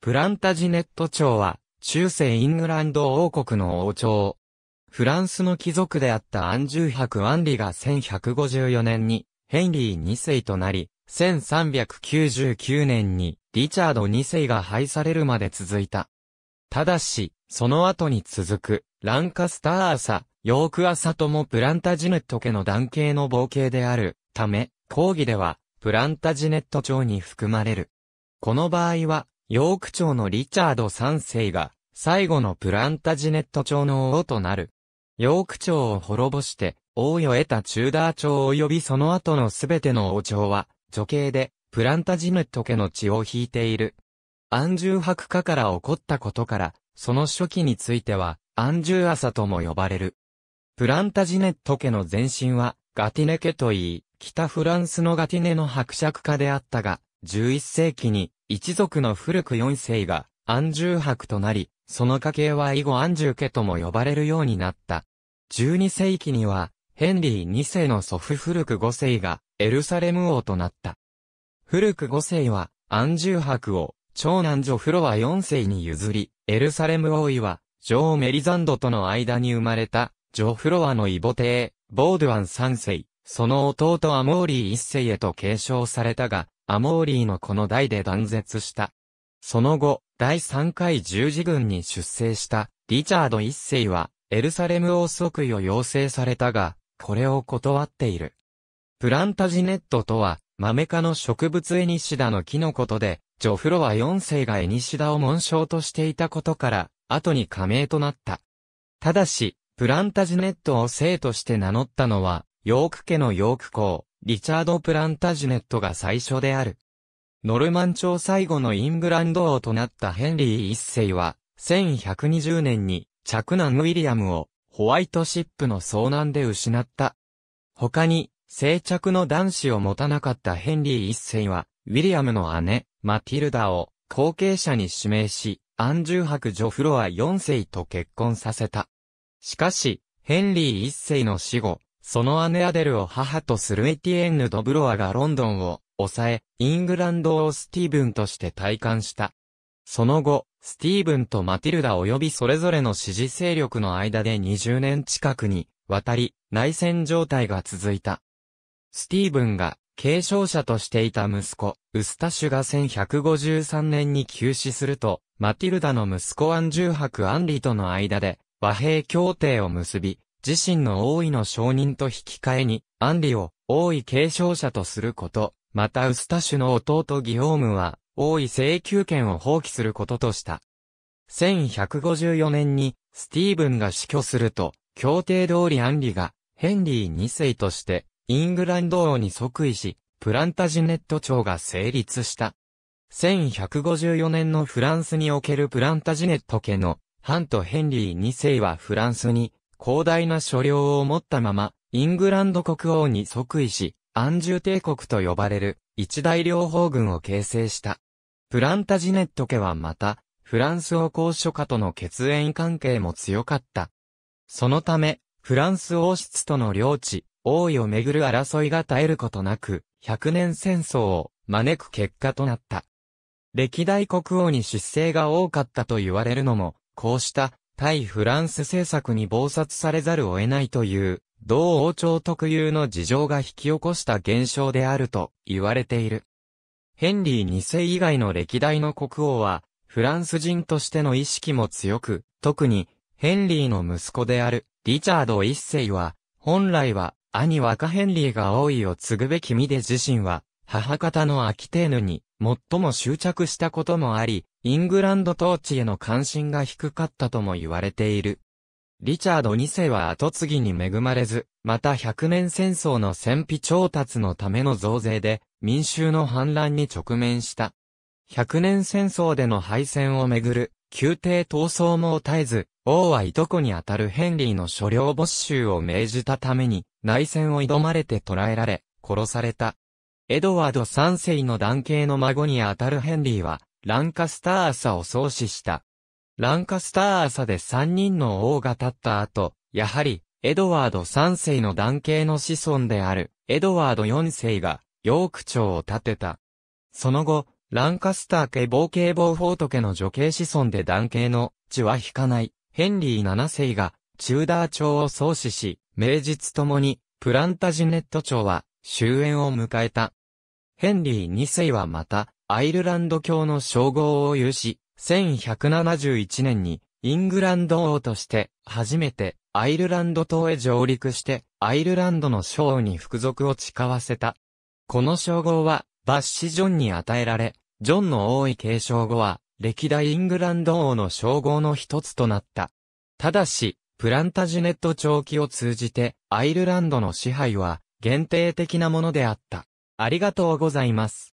プランタジネット朝は、中世イングランド王国の王朝。フランスの貴族であったアンジューク・アンリが1154年にヘンリー2世となり、1399年にリチャード2世が廃されるまで続いた。ただし、その後に続くランカスター朝、ヨーク朝ともプランタジネット家の男系の冒険であるため、講義ではプランタジネット朝に含まれる。この場合はヨーク朝のリチャード3世が、最後のプランタジネット朝の王となる。ヨーク朝を滅ぼして、王を得たチューダー朝及びその後のすべての王朝は、女系で、プランタジネット家の血を引いている。アンジュー博家から起こったことから、その初期については、アンジュー朝とも呼ばれる。プランタジネット家の前身は、ガティネ家といい、北フランスのガティネの伯爵家であったが、11世紀に一族の古く四世が安住伯となり、その家系は以後安住家とも呼ばれるようになった。12世紀には、ヘンリー二世の祖父古く五世がエルサレム王となった。古く五世は安住伯を、長男女フロア四世に譲り、エルサレム王位は、女王メリザンドとの間に生まれた、ジョ・フロアの異母帝、ボードワン三世、その弟アモーリー一世へと継承されたが、アモーリーのこの代で断絶した。その後、第3回十字軍に出征したリチャード一世はエルサレム王即位を要請されたが、これを断っている。プランタジネットとは、マメ科の植物エニシダの木のことで、ジョフロは4世がエニシダを紋章としていたことから、後に加盟となった。ただし、プランタジネットを生として名乗ったのは、ヨーク家のヨーク公、リチャード・プランタジネットが最初である。ノルマン朝最後のイングランド王となったヘンリー一世は、1120年に、着男ウィリアムを、ホワイトシップの遭難で失った。他に、生着の男子を持たなかったヘンリー一世は、ウィリアムの姉、マティルダを、後継者に指名し、アンジュー伯女フロア4世と結婚させた。しかし、ヘンリー一世の死後、その姉アデルを母とするエティエンヌ・ドブロワがロンドンを抑え、イングランドをスティーブンとして体感した。その後、スティーブンとマティルダ及びそれぞれの支持勢力の間で20年近くに渡り、内戦状態が続いた。スティーブンが継承者としていた息子、ウスタシュが1153年に急死すると、マティルダの息子アンジューク・アンリとの間で和平協定を結び、自身の王位の承認と引き換えに、アンリを王位継承者とすること、またウスタシュの弟ギオームは、王位請求権を放棄することとした。1154年に、スティーブンが死去すると、協定通りアンリが、ヘンリー2世として、イングランド王に即位し、プランタジネット朝が成立した。1154年のフランスにおけるプランタジネット家の、ハンとヘンリー2世はフランスに広大な所領を持ったまま、イングランド国王に即位し、安住帝国と呼ばれる一大両方軍を形成した。プランタジネット家はまた、フランス王公書家との血縁関係も強かった。そのため、フランス王室との領地、王位をめぐる争いが絶えることなく、百年戦争を招く結果となった。歴代国王に失勢が多かったと言われるのも、こうした対フランス政策に暴殺されざるを得ないという、同王朝特有の事情が引き起こした現象であると言われている。ヘンリー2世以外の歴代の国王は、フランス人としての意識も強く、特に、ヘンリーの息子である、リチャード1世は、本来は、兄若ヘンリーが王位を継ぐべき身で自身は、母方のアキテーヌに、最も執着したこともあり、イングランド統治への関心が低かったとも言われている。リチャード2世は後継ぎに恵まれず、また百年戦争の戦費調達のための増税で民衆の反乱に直面した。百年戦争での敗戦をめぐる宮廷闘争も絶えず、王はいとこにあたるヘンリーの所領没収を命じたために内戦を挑まれて捕らえられ、殺された。エドワード3世の男系の孫にあたるヘンリーは、ランカスター朝を創始した。ランカスター朝で3人の王が立った後、やはり、エドワード3世の男系の子孫である、エドワード4世が、ヨーク朝を建てた。その後、ランカスター家暴系暴法と家の女系子孫で男系の血は引かない、ヘンリー7世が、チューダー朝を創始し、名実ともに、プランタジネット朝は終焉を迎えた。ヘンリー2世はまた、アイルランド教の称号を有し、1171年に、イングランド王として、初めて、アイルランド島へ上陸して、アイルランドの将に服属を誓わせた。この称号は、バッシジョンに与えられ、ジョンの王位継承後は、歴代イングランド王の称号の一つとなった。ただし、プランタジュネット長期を通じて、アイルランドの支配は、限定的なものであった。ありがとうございます。